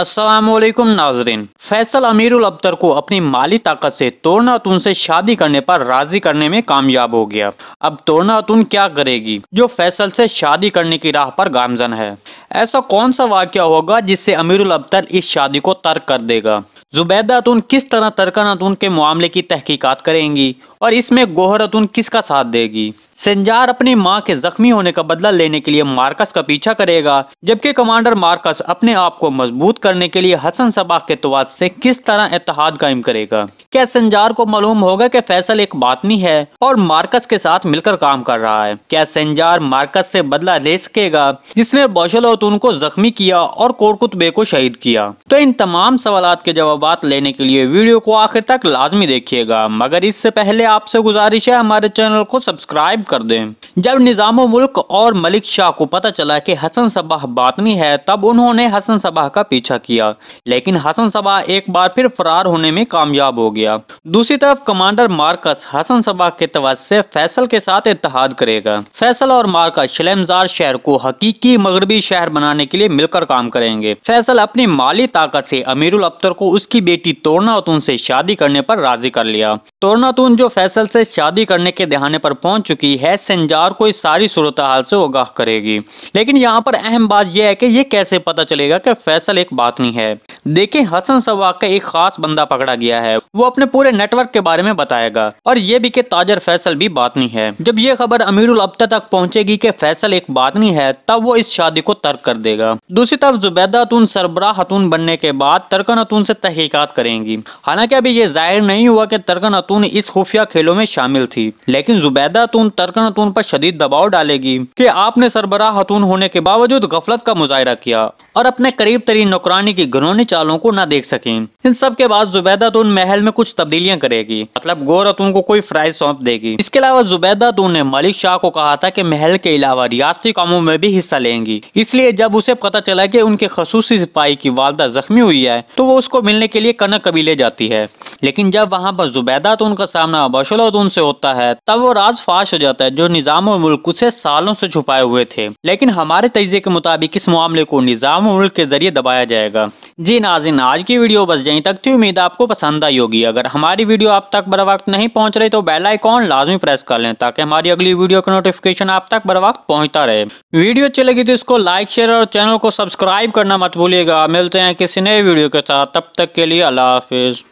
असलकुम नाजरीन फैसल अमीरुल अब्तर को अपनी माली ताकत से तोड़ना से शादी करने पर राजी करने में कामयाब हो गया अब तोड़ना क्या करेगी जो फैसल से शादी करने की राह पर गामजन है ऐसा कौन सा वाक्य होगा जिससे अमीरुल अब्तर इस शादी को तर्क कर देगा जुबैदा किस तरह तरकन के मामले की तहकीक़त करेंगी और इसमें गोहरतून किसका साथ देगी सेंजार अपनी मां के जख्मी होने का बदला लेने के लिए मार्कस का पीछा करेगा जबकि कमांडर मार्कस अपने आप को मजबूत करने के लिए हसन सबाक के तवाद से किस तरह इतिहाद कायम करेगा क्या सेंजार को मालूम होगा कि फैसल एक बातनी है और मार्कस के साथ मिलकर काम कर रहा है क्या सेंजार मार्कस से बदला ले सकेगा जिसने बौशल को जख्मी किया और कोरकुत बे को शहीद किया तो इन तमाम सवाल के जवाब लेने के लिए वीडियो को आखिर तक लाजमी देखिएगा मगर इससे पहले आपसे गुजारिश है हमारे चैनल को सब्सक्राइब कर दें जब निज़ाम मुल्क और मलिक शाह को पता चला कि हसन सबाह बातनी है तब उन्होंने हसन सबाह का पीछा किया लेकिन हसन सबाह एक बार फिर फरार होने में कामयाब हो गया दूसरी तरफ कमांडर मार्कस हसन सबाह के तवस्से फैसल के साथ इतिहाद करेगा फैसल और मार्कस शलेमजार शहर को हकीकी मगरबी शहर बनाने के लिए मिलकर काम करेंगे फैसल अपनी माली ताकत से अमीरुल अख्तर को उसकी बेटी तोड़नातून से शादी करने पर राजी कर लिया तोड़नातून जो फैसल से शादी करने के दहाने पर पहुंच चुकी है सेंजार को इस सारी सूरत हाल से आगाह करेगी लेकिन यहाँ पर अहम बात यह है कि ये कैसे पता चलेगा कि फैसल एक बात नहीं है देखें हसन सवाक का एक खास बंदा पकड़ा गया है वो अपने पूरे नेटवर्क के बारे में बताएगा और ये भी के ताजर फैसल भी बातनी है जब ये खबर अमीरुल अब्ता तक पहुंचेगी कि फैसल एक नहीं है तब वो इस शादी को तर्क कर देगा दूसरी तरफ जुबैदा हतून सरबरा हतून बनने के बाद तरकन अतून से तहकीकत करेंगी हालांकि अभी ये जाहिर नहीं हुआ की तरकन अतून इस खुफिया खेलों में शामिल थी लेकिन जुबैदा हतून तरकन अतून पर शदीद दबाव डालेगी की आपने सरबरा हतून होने के बावजूद गफलत का मुजाहरा किया और अपने करीब तरीन नौकरानी की घनौनी चालों को ना देख सकें इन सब के बाद जुबैदा तो महल में कुछ तब्दीलियां करेगी मतलब गोरतून को कोई फ्राइज सौंप देगी इसके अलावा जुबैदा तो ने मलिक शाह को कहा था कि महल के अलावा रियाती कामों में भी हिस्सा लेंगी इसलिए जब उसे पता चला कि उनके खसूसी सिपाही की वालदा जख्मी हुई है तो वो उसको मिलने के लिए कनक कबीले जाती है लेकिन जब वहाँ पर जुबैदा तो उनका सामना बशलतून से होता है तब वो राज फाश हो जाता है जो निज़ाम मुल्क उसे सालों से छुपाए हुए थे लेकिन हमारे तजिए के मुताबिक इस मामले को निज़ाम मुल्क के जरिए दबाया जाएगा जी नाजिन आज की वीडियो बस यहीं तक थी उम्मीद आपको पसंद आई होगी अगर हमारी वीडियो आप तक बर वक्त नहीं पहुंच रही तो बेल आइकॉन लाजमी प्रेस कर लें ताकि हमारी अगली वीडियो का नोटिफिकेशन आप तक बर वक्त पहुंचता रहे वीडियो अच्छी लगी तो इसको लाइक शेयर और चैनल को सब्सक्राइब करना मत भूलिएगा मिलते हैं किसी नए वीडियो के साथ तब तक के लिए अल्लाह हाफिज़